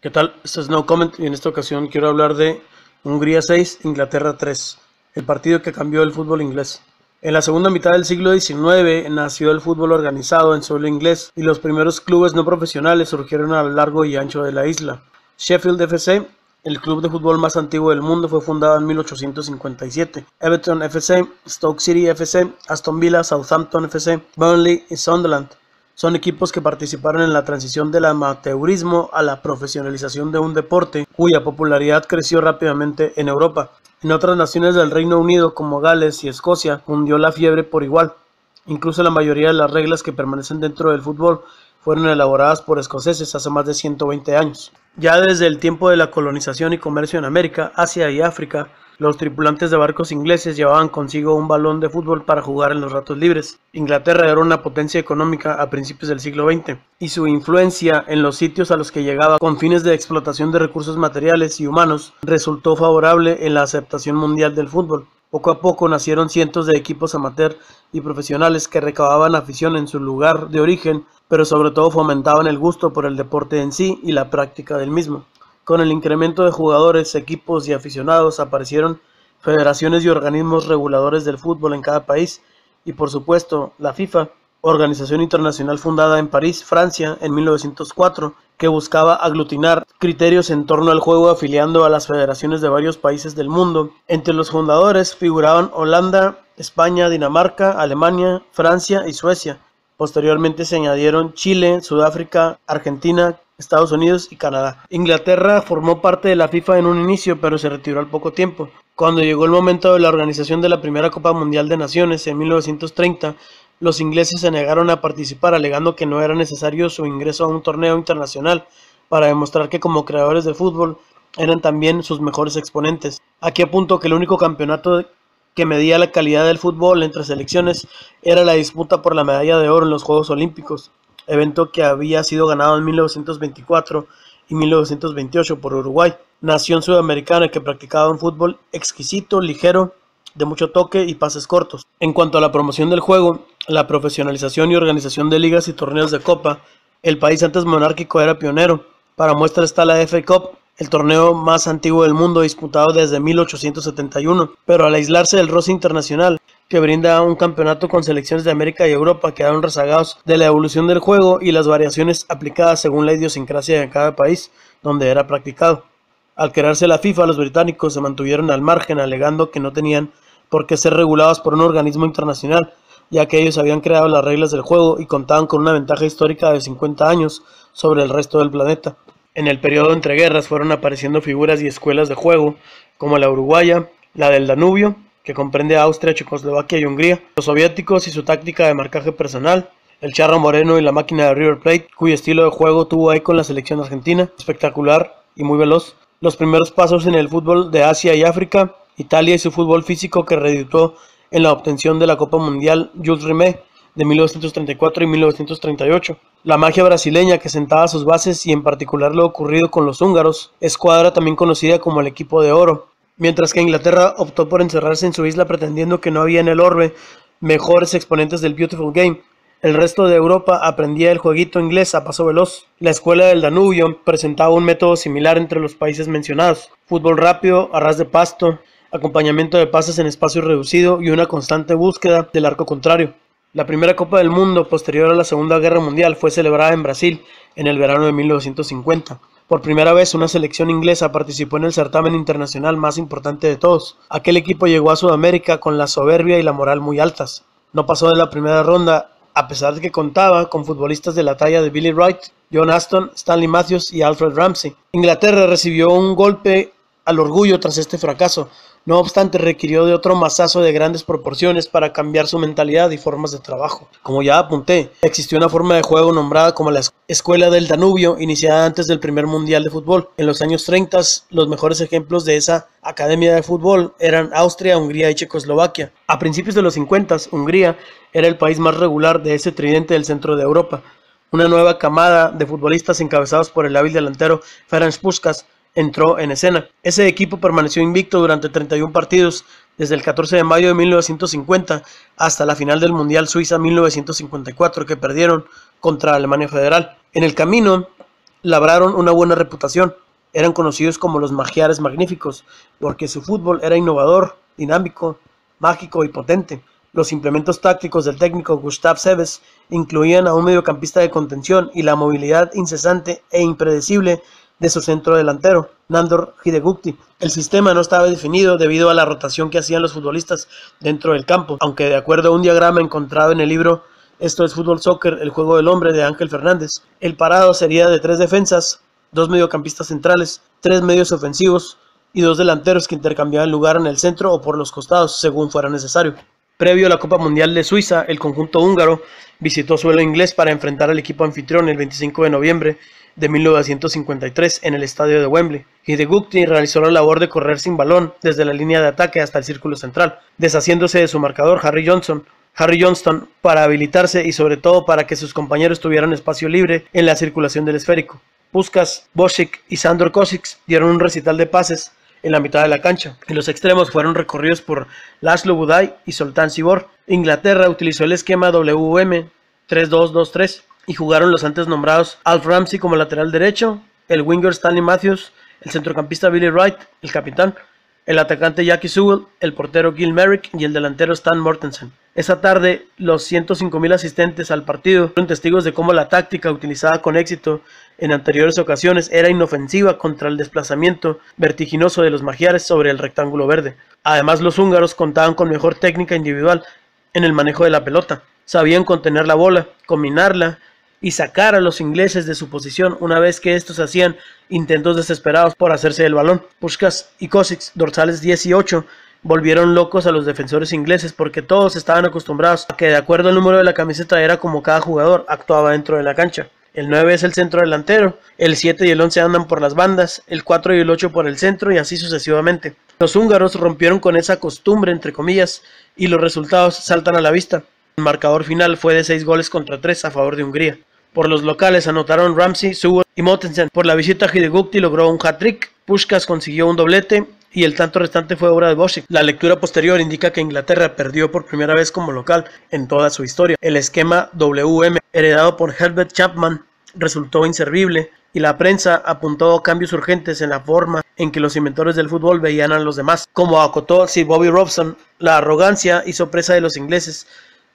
¿Qué tal? Esto es No Comment y en esta ocasión quiero hablar de Hungría 6, Inglaterra 3, el partido que cambió el fútbol inglés. En la segunda mitad del siglo XIX nació el fútbol organizado en suelo inglés y los primeros clubes no profesionales surgieron a lo largo y ancho de la isla. Sheffield FC, el club de fútbol más antiguo del mundo, fue fundado en 1857. Everton FC, Stoke City FC, Aston Villa, Southampton FC, Burnley y Sunderland son equipos que participaron en la transición del amateurismo a la profesionalización de un deporte cuya popularidad creció rápidamente en Europa. En otras naciones del Reino Unido como Gales y Escocia hundió la fiebre por igual. Incluso la mayoría de las reglas que permanecen dentro del fútbol fueron elaboradas por escoceses hace más de 120 años. Ya desde el tiempo de la colonización y comercio en América, Asia y África, los tripulantes de barcos ingleses llevaban consigo un balón de fútbol para jugar en los ratos libres. Inglaterra era una potencia económica a principios del siglo XX, y su influencia en los sitios a los que llegaba con fines de explotación de recursos materiales y humanos resultó favorable en la aceptación mundial del fútbol. Poco a poco nacieron cientos de equipos amateur y profesionales que recababan afición en su lugar de origen, pero sobre todo fomentaban el gusto por el deporte en sí y la práctica del mismo. Con el incremento de jugadores, equipos y aficionados aparecieron federaciones y organismos reguladores del fútbol en cada país y por supuesto la FIFA, organización internacional fundada en París, Francia, en 1904, que buscaba aglutinar criterios en torno al juego afiliando a las federaciones de varios países del mundo. Entre los fundadores figuraban Holanda, España, Dinamarca, Alemania, Francia y Suecia. Posteriormente se añadieron Chile, Sudáfrica, Argentina, Estados Unidos y Canadá. Inglaterra formó parte de la FIFA en un inicio, pero se retiró al poco tiempo. Cuando llegó el momento de la organización de la primera Copa Mundial de Naciones en 1930, los ingleses se negaron a participar, alegando que no era necesario su ingreso a un torneo internacional para demostrar que como creadores de fútbol eran también sus mejores exponentes. Aquí apunto que el único campeonato que medía la calidad del fútbol entre selecciones era la disputa por la medalla de oro en los Juegos Olímpicos, evento que había sido ganado en 1924 y 1928 por Uruguay, nación sudamericana que practicaba un fútbol exquisito, ligero, de mucho toque y pases cortos. En cuanto a la promoción del juego, la profesionalización y organización de ligas y torneos de copa, el país antes monárquico era pionero. Para muestra está la F Cup, el torneo más antiguo del mundo disputado desde 1871, pero al aislarse del roce internacional, que brinda un campeonato con selecciones de América y Europa, quedaron rezagados de la evolución del juego y las variaciones aplicadas según la idiosincrasia de cada país donde era practicado. Al crearse la FIFA, los británicos se mantuvieron al margen, alegando que no tenían por qué ser regulados por un organismo internacional, ya que ellos habían creado las reglas del juego y contaban con una ventaja histórica de 50 años sobre el resto del planeta. En el periodo entre guerras fueron apareciendo figuras y escuelas de juego, como la uruguaya, la del Danubio, que comprende Austria, Checoslovaquia y Hungría, los soviéticos y su táctica de marcaje personal, el charro moreno y la máquina de River Plate, cuyo estilo de juego tuvo ahí con la selección argentina, espectacular y muy veloz, los primeros pasos en el fútbol de Asia y África, Italia y su fútbol físico que reditó en la obtención de la Copa Mundial Jules Rimet, de 1934 y 1938. La magia brasileña que sentaba sus bases y en particular lo ocurrido con los húngaros, escuadra también conocida como el equipo de oro. Mientras que Inglaterra optó por encerrarse en su isla pretendiendo que no había en el orbe mejores exponentes del Beautiful Game. El resto de Europa aprendía el jueguito inglés a paso veloz. La escuela del Danubio presentaba un método similar entre los países mencionados. Fútbol rápido, arras de pasto, acompañamiento de pases en espacio reducido y una constante búsqueda del arco contrario. La primera Copa del Mundo posterior a la Segunda Guerra Mundial fue celebrada en Brasil en el verano de 1950. Por primera vez una selección inglesa participó en el certamen internacional más importante de todos. Aquel equipo llegó a Sudamérica con la soberbia y la moral muy altas. No pasó de la primera ronda a pesar de que contaba con futbolistas de la talla de Billy Wright, John Aston, Stanley Matthews y Alfred Ramsey. Inglaterra recibió un golpe al orgullo tras este fracaso. No obstante, requirió de otro masazo de grandes proporciones para cambiar su mentalidad y formas de trabajo. Como ya apunté, existió una forma de juego nombrada como la Escuela del Danubio, iniciada antes del primer Mundial de Fútbol. En los años 30, los mejores ejemplos de esa academia de fútbol eran Austria, Hungría y Checoslovaquia. A principios de los 50, Hungría era el país más regular de ese tridente del centro de Europa. Una nueva camada de futbolistas encabezados por el hábil delantero Ferenc Puskas entró en escena. Ese equipo permaneció invicto durante 31 partidos, desde el 14 de mayo de 1950 hasta la final del Mundial Suiza 1954 que perdieron contra Alemania Federal. En el camino labraron una buena reputación. Eran conocidos como los magiares magníficos, porque su fútbol era innovador, dinámico, mágico y potente. Los implementos tácticos del técnico Gustav Seves incluían a un mediocampista de contención y la movilidad incesante e impredecible de su centro delantero, Nandor Hidegukti. El sistema no estaba definido debido a la rotación que hacían los futbolistas dentro del campo, aunque de acuerdo a un diagrama encontrado en el libro Esto es Fútbol Soccer, el juego del hombre de Ángel Fernández, el parado sería de tres defensas, dos mediocampistas centrales, tres medios ofensivos y dos delanteros que intercambiaban lugar en el centro o por los costados según fuera necesario. Previo a la Copa Mundial de Suiza, el conjunto húngaro visitó suelo inglés para enfrentar al equipo anfitrión el 25 de noviembre de 1953 en el estadio de Wembley. Hidegukti realizó la labor de correr sin balón desde la línea de ataque hasta el círculo central, deshaciéndose de su marcador Harry Johnson, Harry Johnston para habilitarse y sobre todo para que sus compañeros tuvieran espacio libre en la circulación del esférico. Puskas, Boschik y Sandor Kosic dieron un recital de pases en la mitad de la cancha. En los extremos fueron recorridos por Laszlo Budai y Soltán Sibor. Inglaterra utilizó el esquema WM 3 y jugaron los antes nombrados Alf Ramsey como lateral derecho, el winger Stanley Matthews, el centrocampista Billy Wright, el capitán, el atacante Jackie Sewell, el portero Gil Merrick y el delantero Stan Mortensen. Esa tarde, los 105.000 asistentes al partido fueron testigos de cómo la táctica utilizada con éxito en anteriores ocasiones era inofensiva contra el desplazamiento vertiginoso de los magiares sobre el rectángulo verde. Además, los húngaros contaban con mejor técnica individual en el manejo de la pelota. Sabían contener la bola, combinarla y sacar a los ingleses de su posición una vez que estos hacían intentos desesperados por hacerse el balón. Pushkas y Kosic, dorsales 18, volvieron locos a los defensores ingleses porque todos estaban acostumbrados a que de acuerdo al número de la camiseta era como cada jugador actuaba dentro de la cancha. El 9 es el centro delantero, el 7 y el 11 andan por las bandas, el 4 y el 8 por el centro y así sucesivamente. Los húngaros rompieron con esa costumbre, entre comillas, y los resultados saltan a la vista. El marcador final fue de 6 goles contra 3 a favor de Hungría. Por los locales anotaron Ramsey, Seward y Mottensen. Por la visita Hidegukti logró un hat-trick, Pushkas consiguió un doblete y el tanto restante fue obra de Boschik. La lectura posterior indica que Inglaterra perdió por primera vez como local en toda su historia. El esquema WM, heredado por Herbert Chapman, resultó inservible y la prensa apuntó cambios urgentes en la forma en que los inventores del fútbol veían a los demás. Como acotó Sir Bobby Robson, la arrogancia y sorpresa de los ingleses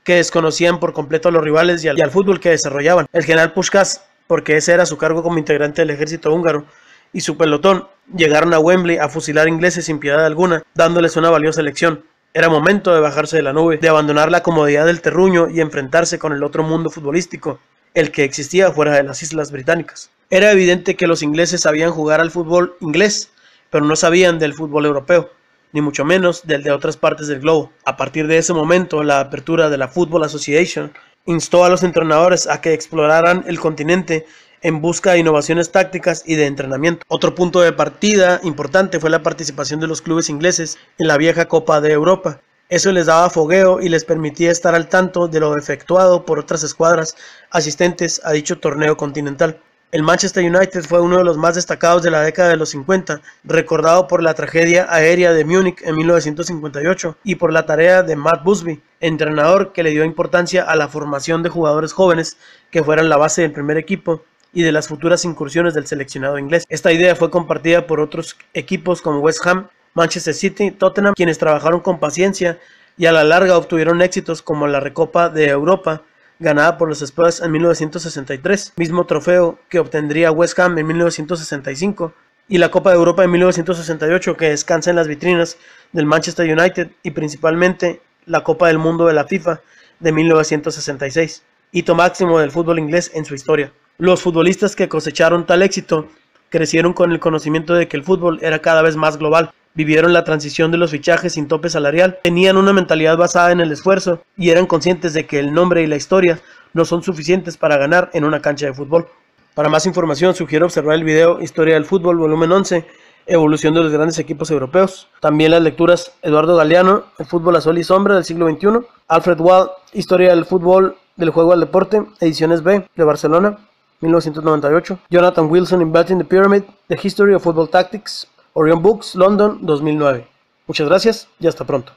que desconocían por completo a los rivales y al, fútbol que desarrollaban. El general Puskás, porque ese era su cargo como integrante del ejército húngaro, y su pelotón llegaron a Wembley a fusilar ingleses sin piedad alguna, dándoles una valiosa lección. Era momento de bajarse de la nube, de abandonar la comodidad del terruño y enfrentarse con el otro mundo futbolístico, el que existía fuera de las Islas Británicas. Era evidente que los ingleses sabían jugar al fútbol inglés, pero no sabían del fútbol europeo ni mucho menos del de otras partes del globo. A partir de ese momento, la apertura de la Football Association instó a los entrenadores a que exploraran el continente en busca de innovaciones tácticas y de entrenamiento. Otro punto de partida importante fue la participación de los clubes ingleses en la vieja Copa de Europa. Eso les daba fogueo y les permitía estar al tanto de lo efectuado por otras escuadras asistentes a dicho torneo continental. El Manchester United fue uno de los más destacados de la década de los 50, recordado por la tragedia aérea de Múnich en 1958 y por la tarea de Matt Busby, entrenador que le dio importancia a la formación de jugadores jóvenes que fueran la base del primer equipo y de las futuras incursiones del seleccionado inglés. Esta idea fue compartida por otros equipos como West Ham, Manchester City, Tottenham, quienes trabajaron con paciencia y a la larga obtuvieron éxitos como la Recopa de Europa ganada por los Spurs en 1963, mismo trofeo que obtendría West Ham en 1965, y la Copa de Europa en 1968 que descansa en las vitrinas del Manchester United y principalmente la Copa del Mundo de la FIFA de 1966, hito máximo del fútbol inglés en su historia. Los futbolistas que cosecharon tal éxito crecieron con el conocimiento de que el fútbol era cada vez más global vivieron la transición de los fichajes sin tope salarial, tenían una mentalidad basada en el esfuerzo y eran conscientes de que el nombre y la historia no son suficientes para ganar en una cancha de fútbol. Para más información sugiero observar el video Historia del Fútbol, volumen 11, Evolución de los grandes equipos europeos. También las lecturas Eduardo Galeano, El fútbol a sol y sombra del siglo XXI, Alfred Wall Historia del fútbol del juego al deporte, ediciones B de Barcelona, 1998, Jonathan Wilson in the Pyramid, The History of Football Tactics, Orion Books, London 2009. Muchas gracias y hasta pronto.